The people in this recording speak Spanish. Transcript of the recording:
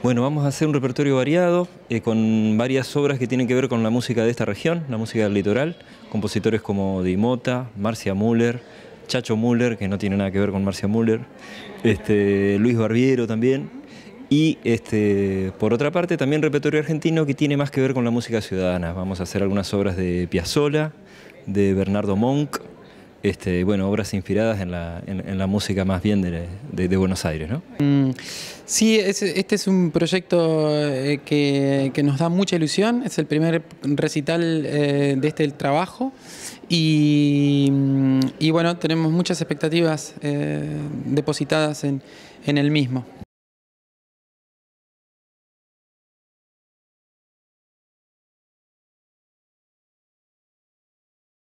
Bueno, vamos a hacer un repertorio variado eh, con varias obras que tienen que ver con la música de esta región, la música del litoral, compositores como Di Mota, Marcia Müller, Chacho Müller, que no tiene nada que ver con Marcia Müller, este, Luis Barbiero también, y este, por otra parte también repertorio argentino que tiene más que ver con la música ciudadana. Vamos a hacer algunas obras de Piazzolla, de Bernardo Monk, este, bueno, obras inspiradas en la, música más bien de, Buenos Aires, ¿no? Mm, sí, este es un proyecto eh, que, nos da mucha ilusión, es el primer recital eh, de este trabajo mm, y, bueno, tenemos muchas expectativas eh, depositadas en el mismo.